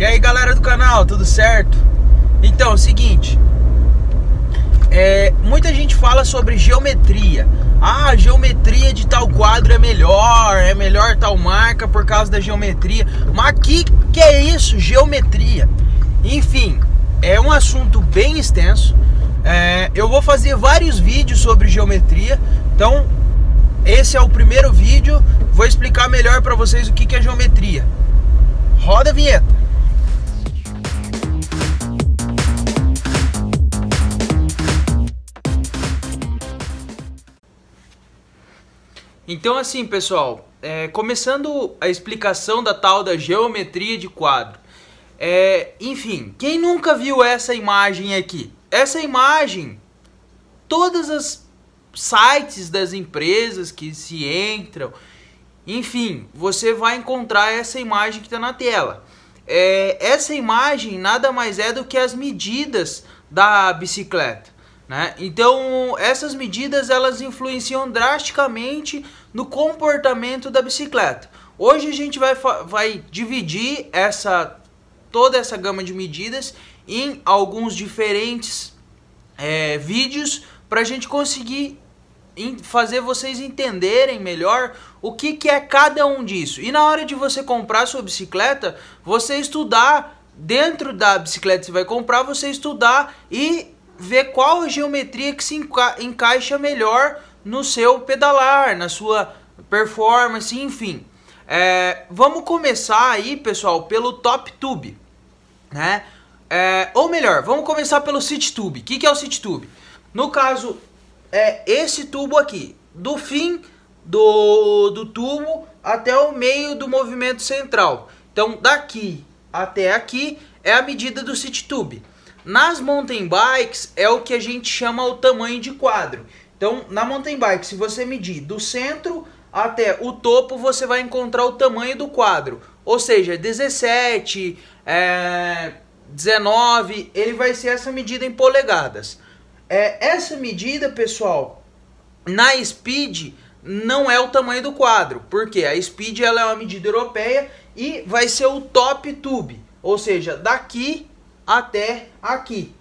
E aí galera do canal, tudo certo? Então, é o seguinte, é, muita gente fala sobre geometria. Ah, a geometria de tal quadro é melhor, é melhor tal marca por causa da geometria. Mas que que é isso, geometria? Enfim, é um assunto bem extenso. É, eu vou fazer vários vídeos sobre geometria, então esse é o primeiro vídeo. Vou explicar melhor para vocês o que, que é geometria. Roda a vinheta. Então assim, pessoal, é, começando a explicação da tal da geometria de quadro. É, enfim, quem nunca viu essa imagem aqui? Essa imagem, todas as sites das empresas que se entram, enfim, você vai encontrar essa imagem que está na tela. É, essa imagem nada mais é do que as medidas da bicicleta. Né? Então essas medidas elas influenciam drasticamente no comportamento da bicicleta. Hoje a gente vai, vai dividir essa toda essa gama de medidas em alguns diferentes é, vídeos para a gente conseguir fazer vocês entenderem melhor o que, que é cada um disso. E na hora de você comprar sua bicicleta, você estudar dentro da bicicleta que você vai comprar, você estudar e ver qual geometria que se enca encaixa melhor no seu pedalar, na sua performance, enfim. É, vamos começar aí, pessoal, pelo Top Tube, né? É, ou melhor, vamos começar pelo sit Tube. O que, que é o sit Tube? No caso, é esse tubo aqui, do fim do, do tubo até o meio do movimento central. Então, daqui até aqui é a medida do sit Tube. Nas mountain bikes é o que a gente chama o tamanho de quadro. Então, na mountain bike, se você medir do centro até o topo, você vai encontrar o tamanho do quadro. Ou seja, 17, é, 19, ele vai ser essa medida em polegadas. É, essa medida, pessoal, na speed não é o tamanho do quadro, porque a speed ela é uma medida europeia e vai ser o top tube, ou seja, daqui até aqui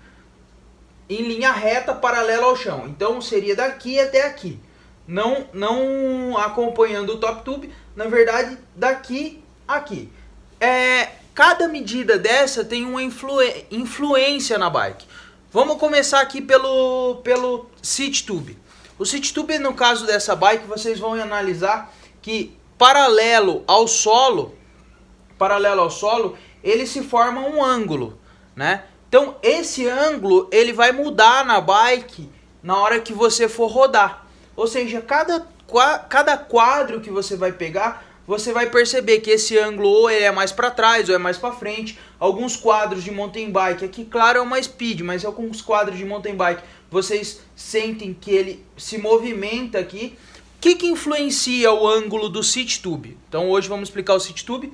em linha reta paralela ao chão. Então seria daqui até aqui. Não, não acompanhando o top tube, na verdade daqui aqui. É, cada medida dessa tem uma influ, influência na bike. Vamos começar aqui pelo, pelo seat tube. O seat tube no caso dessa bike vocês vão analisar que paralelo ao solo, paralelo ao solo, ele se forma um ângulo, né? Então esse ângulo ele vai mudar na bike na hora que você for rodar. Ou seja, cada, cada quadro que você vai pegar, você vai perceber que esse ângulo ou é mais para trás ou é mais para frente. Alguns quadros de mountain bike, aqui claro é uma speed, mas alguns quadros de mountain bike vocês sentem que ele se movimenta aqui. O que, que influencia o ângulo do seat tube? Então hoje vamos explicar o seat tube.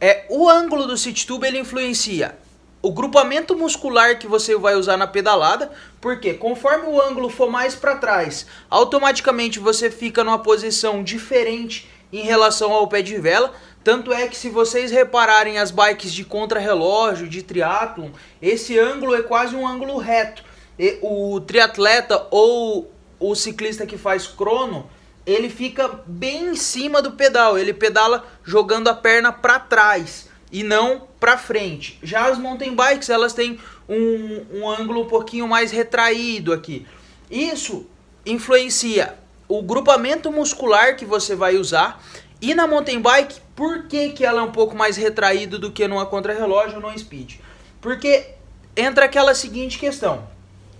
É, o ângulo do seat tube ele influencia o grupamento muscular que você vai usar na pedalada, porque conforme o ângulo for mais para trás, automaticamente você fica numa posição diferente em relação ao pé de vela. Tanto é que se vocês repararem as bikes de contrarrelógio, de triatlon, esse ângulo é quase um ângulo reto. E o triatleta ou o ciclista que faz crono, ele fica bem em cima do pedal, ele pedala jogando a perna para trás e não para frente. Já as mountain bikes, elas têm um, um ângulo um pouquinho mais retraído aqui. Isso influencia o grupamento muscular que você vai usar. E na mountain bike, por que, que ela é um pouco mais retraída do que numa contrarrelógio ou numa speed? Porque entra aquela seguinte questão.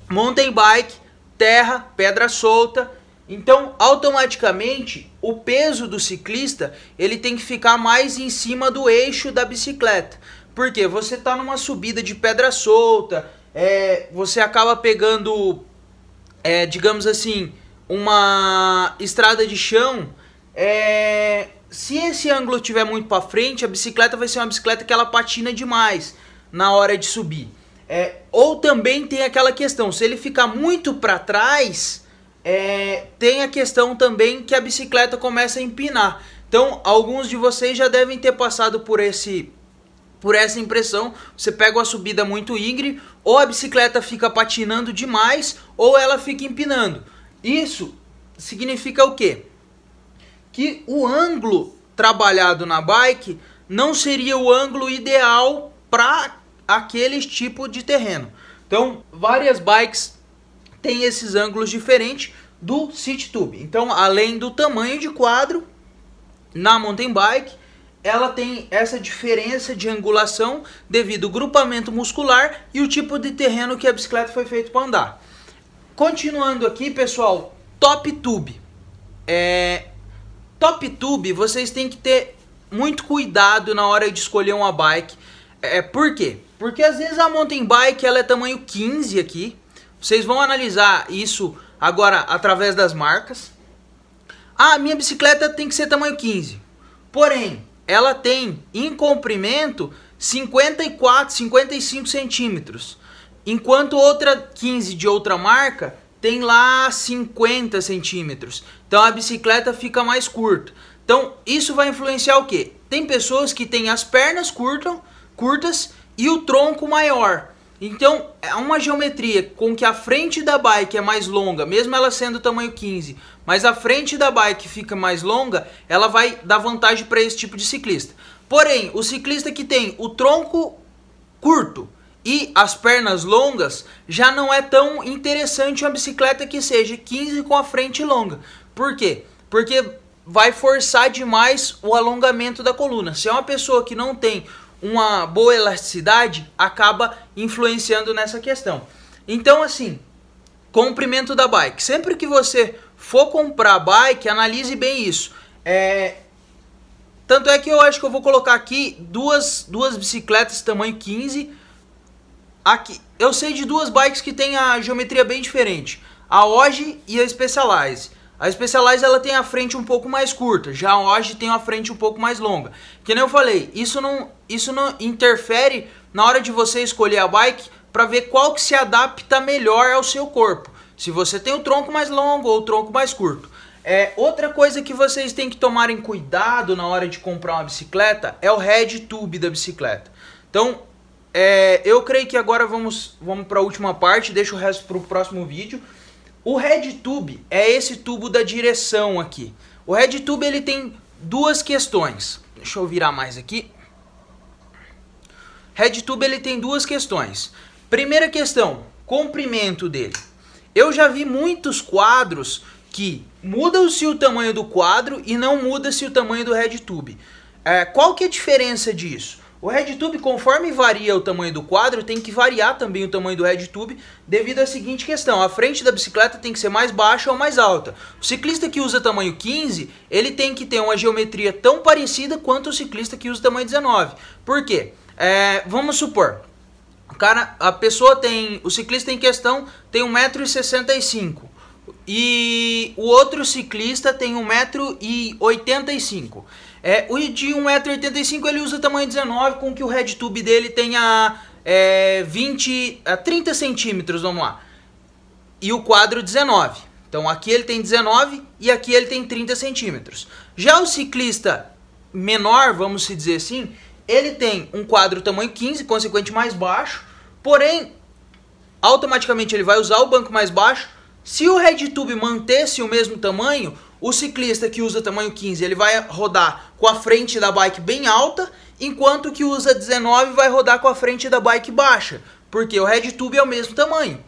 Mountain bike, terra, pedra solta, então, automaticamente, o peso do ciclista ele tem que ficar mais em cima do eixo da bicicleta. Porque você está numa subida de pedra solta, é, você acaba pegando, é, digamos assim, uma estrada de chão. É, se esse ângulo tiver muito para frente, a bicicleta vai ser uma bicicleta que ela patina demais na hora de subir. É, ou também tem aquela questão, se ele ficar muito para trás é, tem a questão também que a bicicleta começa a empinar. Então, alguns de vocês já devem ter passado por esse por essa impressão. Você pega uma subida muito íngreme, ou a bicicleta fica patinando demais, ou ela fica empinando. Isso significa o quê? Que o ângulo trabalhado na bike não seria o ângulo ideal para aquele tipo de terreno. Então, várias bikes tem esses ângulos diferentes do City Tube. Então, além do tamanho de quadro, na mountain bike, ela tem essa diferença de angulação devido ao grupamento muscular e o tipo de terreno que a bicicleta foi feita para andar. Continuando aqui, pessoal, top tube. É... Top tube, vocês têm que ter muito cuidado na hora de escolher uma bike. É, por quê? Porque às vezes a mountain bike ela é tamanho 15 aqui, vocês vão analisar isso agora através das marcas. Ah, minha bicicleta tem que ser tamanho 15. Porém, ela tem em comprimento 54, 55 centímetros. Enquanto outra 15 de outra marca tem lá 50 centímetros. Então a bicicleta fica mais curta. Então isso vai influenciar o que? Tem pessoas que têm as pernas curtas e o tronco maior. Então, é uma geometria com que a frente da bike é mais longa, mesmo ela sendo tamanho 15, mas a frente da bike fica mais longa, ela vai dar vantagem para esse tipo de ciclista. Porém, o ciclista que tem o tronco curto e as pernas longas, já não é tão interessante uma bicicleta que seja 15 com a frente longa. Por quê? Porque vai forçar demais o alongamento da coluna. Se é uma pessoa que não tem uma boa elasticidade acaba influenciando nessa questão. Então, assim, comprimento da bike. Sempre que você for comprar bike, analise bem isso. É... Tanto é que eu acho que eu vou colocar aqui duas, duas bicicletas tamanho 15. Aqui. Eu sei de duas bikes que têm a geometria bem diferente. A OG e a Specialized. A Specialized ela tem a frente um pouco mais curta, já a Oji tem uma frente um pouco mais longa. Que nem eu falei, isso não, isso não interfere na hora de você escolher a bike para ver qual que se adapta melhor ao seu corpo. Se você tem o tronco mais longo ou o tronco mais curto. É, outra coisa que vocês têm que tomarem cuidado na hora de comprar uma bicicleta é o head tube da bicicleta. Então, é, eu creio que agora vamos, vamos para a última parte, deixo o resto para o próximo vídeo. O head tube é esse tubo da direção aqui. O head tube ele tem duas questões. Deixa eu virar mais aqui. Head tube ele tem duas questões. Primeira questão, comprimento dele. Eu já vi muitos quadros que muda-se o tamanho do quadro e não muda-se o tamanho do head tube. É, qual que é a diferença disso? O RedTube, conforme varia o tamanho do quadro, tem que variar também o tamanho do RedTube devido à seguinte questão. A frente da bicicleta tem que ser mais baixa ou mais alta. O ciclista que usa tamanho 15, ele tem que ter uma geometria tão parecida quanto o ciclista que usa tamanho 19. Por quê? É, vamos supor, o cara, a pessoa tem, o ciclista em questão tem 1,65m. E o outro ciclista tem 1,85m. É, o de 1,85m ele usa tamanho 19, com que o tube dele tenha é, 20 a 30 centímetros, vamos lá. E o quadro 19. Então aqui ele tem 19 e aqui ele tem 30 centímetros. Já o ciclista menor, vamos se dizer assim, ele tem um quadro tamanho 15, consequente mais baixo, porém automaticamente ele vai usar o banco mais baixo. Se o tube mantesse o mesmo tamanho, o ciclista que usa tamanho 15, ele vai rodar com a frente da bike bem alta, enquanto que usa 19 vai rodar com a frente da bike baixa, porque o head tube é o mesmo tamanho.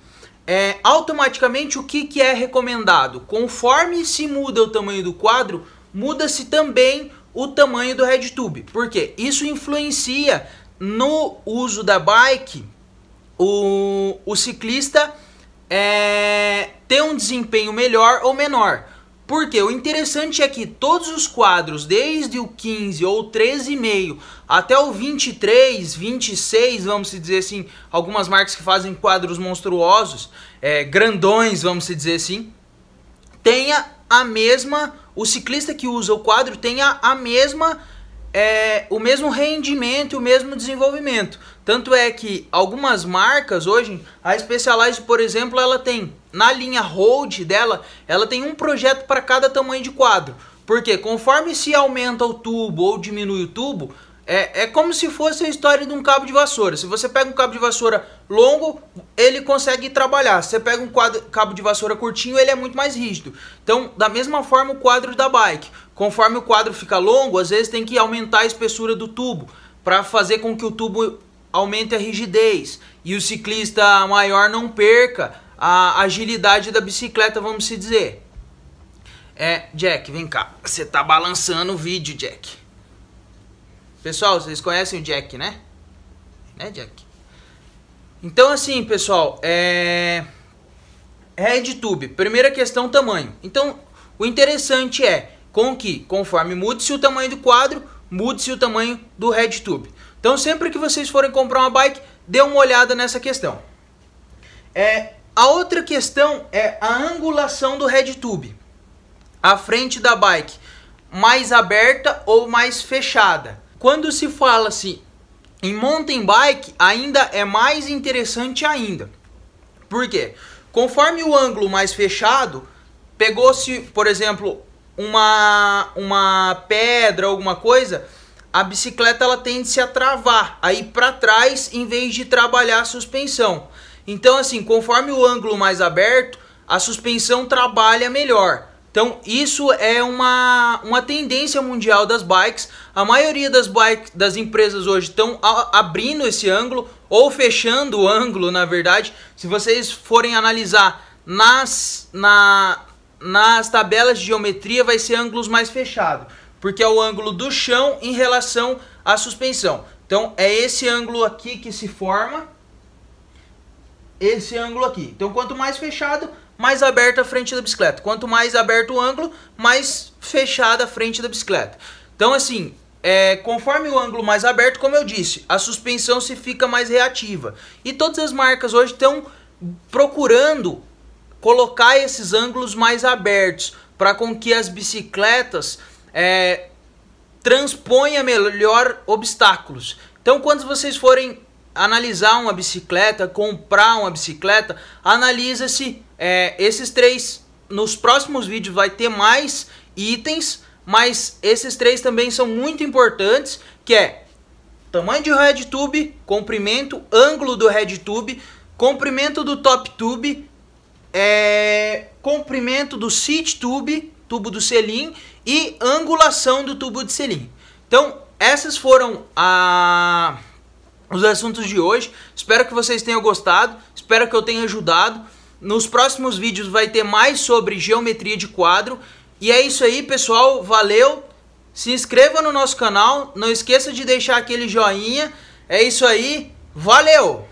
É, automaticamente o que, que é recomendado? Conforme se muda o tamanho do quadro, muda-se também o tamanho do head tube, porque isso influencia no uso da bike o, o ciclista é, ter um desempenho melhor ou menor. Porque o interessante é que todos os quadros, desde o 15 ou 13,5 até o 23, 26, vamos dizer assim, algumas marcas que fazem quadros monstruosos, é, grandões, vamos dizer assim, tenha a mesma, o ciclista que usa o quadro tenha a mesma é, o mesmo rendimento e o mesmo desenvolvimento. Tanto é que algumas marcas hoje, a Specialized, por exemplo, ela tem na linha hold dela, ela tem um projeto para cada tamanho de quadro. Porque conforme se aumenta o tubo ou diminui o tubo, é, é como se fosse a história de um cabo de vassoura. Se você pega um cabo de vassoura longo, ele consegue trabalhar. Se você pega um quadro, cabo de vassoura curtinho, ele é muito mais rígido. Então, da mesma forma, o quadro da bike. Conforme o quadro fica longo, às vezes tem que aumentar a espessura do tubo para fazer com que o tubo aumente a rigidez e o ciclista maior não perca a agilidade da bicicleta, vamos se dizer. É, Jack, vem cá. Você tá balançando o vídeo, Jack. Pessoal, vocês conhecem o Jack, né? Né, Jack? Então, assim, pessoal, é. RedTube. Primeira questão, tamanho. Então, o interessante é com que, conforme mude-se o tamanho do quadro, mude-se o tamanho do RedTube. Então, sempre que vocês forem comprar uma bike, dê uma olhada nessa questão. É, a outra questão é a angulação do head tube. A frente da bike mais aberta ou mais fechada. Quando se fala se assim, em mountain bike, ainda é mais interessante ainda. Por quê? Conforme o ângulo mais fechado, pegou-se, por exemplo, uma, uma pedra, alguma coisa, a bicicleta ela tende -se a travar, aí para trás, em vez de trabalhar a suspensão. Então, assim, conforme o ângulo mais aberto, a suspensão trabalha melhor. Então, isso é uma, uma tendência mundial das bikes. A maioria das bikes das empresas hoje estão abrindo esse ângulo ou fechando o ângulo, na verdade. Se vocês forem analisar nas, na, nas tabelas de geometria, vai ser ângulos mais fechados, porque é o ângulo do chão em relação à suspensão. Então, é esse ângulo aqui que se forma esse ângulo aqui. Então, quanto mais fechado, mais aberta a frente da bicicleta. Quanto mais aberto o ângulo, mais fechada a frente da bicicleta. Então, assim, é, conforme o ângulo mais aberto, como eu disse, a suspensão se fica mais reativa. E todas as marcas hoje estão procurando colocar esses ângulos mais abertos para com que as bicicletas é, melhor obstáculos. Então, quando vocês forem analisar uma bicicleta, comprar uma bicicleta, analisa-se é, esses três. Nos próximos vídeos vai ter mais itens, mas esses três também são muito importantes, que é tamanho de head tube, comprimento, ângulo do head tube, comprimento do top tube, é, comprimento do seat tube, tubo do selim e angulação do tubo de selim. Então, essas foram a os assuntos de hoje. Espero que vocês tenham gostado, espero que eu tenha ajudado. Nos próximos vídeos vai ter mais sobre geometria de quadro. E é isso aí, pessoal. Valeu! Se inscreva no nosso canal, não esqueça de deixar aquele joinha. É isso aí, valeu!